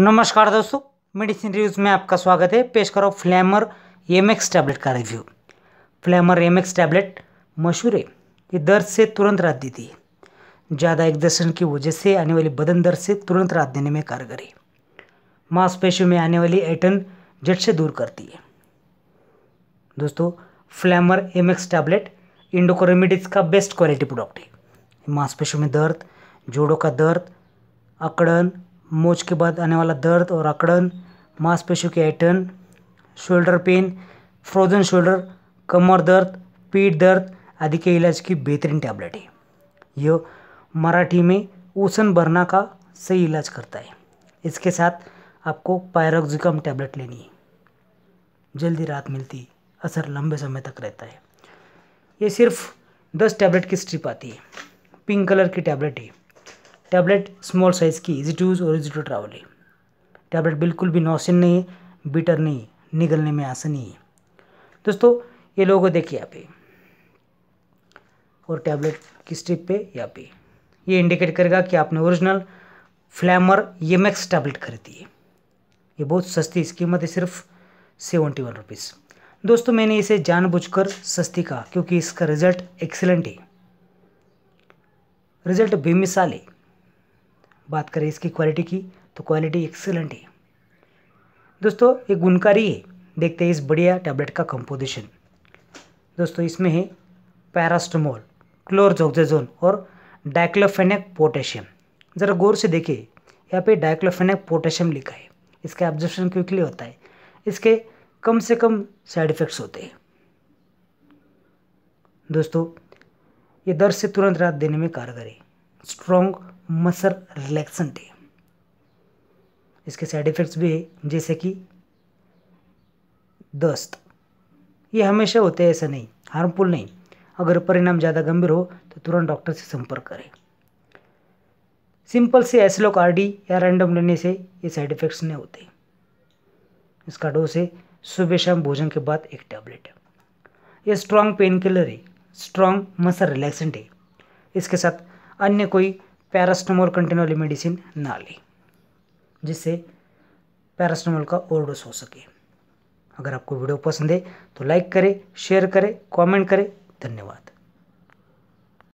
नमस्कार दोस्तों medicine reviews में आपका स्वागत है पेश करो फ्लैमर एम एक्स टैबलेट का review Flamar M X tablet मशहूर है ये दर्द से तुरंत राहत देती है ज़्यादा एग्जर्शन की वजह से आने वाली बदन दर्द से तुरंत राहत देने में कारगर है मांसपेशियों में आने वाली एटन जट से दूर करती है दोस्तों फ्लैमर एम एक्स टैबलेट इंडोकोरेमिडिस का बेस्ट क्वालिटी प्रोडक्ट है मांसपेशियों में दर्द जोड़ों का दर्द अकड़न मोच के बाद आने वाला दर्द और अकड़न मांसपेशियों के ऐटन शोल्डर पेन फ्रोजन शोल्डर कमर दर्द पीठ दर्द आदि के इलाज की बेहतरीन टैबलेट है यह मराठी में उसन भरना का सही इलाज करता है इसके साथ आपको पायरोक्जिकम टैबलेट लेनी है जल्दी रात मिलती असर लंबे समय तक रहता है ये सिर्फ दस टैबलेट की स्ट्रिप आती है पिंक कलर की टैबलेट है टैबलेट स्मॉल साइज़ की इजी टू यूज़ और इजी टू है टैबलेट बिल्कुल भी नौसिन नहीं है बीटर नहीं है निगलने में आसानी है दोस्तों ये को देखिए यहाँ पे और टैबलेट की स्ट्रिप पे यहाँ पे ये इंडिकेट करेगा कि आपने ओरिजिनल फ्लैमर येमेक्स टैबलेट खरीदी है ये बहुत सस्ती कीमत है सिर्फ सेवेंटी वन रुपीज़ दोस्तों मैंने इसे जानबूझकर सस्ती कहा क्योंकि इसका रिजल्ट एक्सेलेंट है रिजल्ट बेमिसाल है बात करें इसकी क्वालिटी की तो क्वालिटी एक्सेलेंट है दोस्तों ये गुणकारी है देखते हैं इस बढ़िया टैबलेट का कंपोजिशन दोस्तों इसमें है पैरास्टामोल क्लोरजोक्जेजोन और डाइक्लोफेनेक पोटेशियम ज़रा गौर से देखिए यहाँ पे डाइक्लोफेनेक पोटेशियम लिखा है इसका ऑब्जर्वेशन क्विकली होता है इसके कम से कम साइड इफ़ेक्ट्स होते हैं दोस्तों ये दर्द से तुरंत राहत देने में कारगर है स्ट्रॉन्ग मसल रिलैक्सेंट है इसके साइड इफ़ेक्ट्स भी है जैसे कि दस्त ये हमेशा होते हैं ऐसा नहीं हार्मफुल नहीं अगर परिणाम ज़्यादा गंभीर हो तो तुरंत डॉक्टर से संपर्क करें सिंपल से एसलोक आर डी या रैंडम लेने से ये साइड इफ़ेक्ट्स नहीं होते इसका डोज है सुबह शाम भोजन के बाद एक टैबलेट ये स्ट्रांग पेन किलर है स्ट्रांग मसल रिलैक्सेंट है इसके साथ अन्य कोई पैरास्टामोल कंटेन वाली मेडिसिन ना लें जिससे पैरास्टामोल का ओवरडोज हो सके अगर आपको वीडियो पसंद है तो लाइक करें शेयर करें कमेंट करें धन्यवाद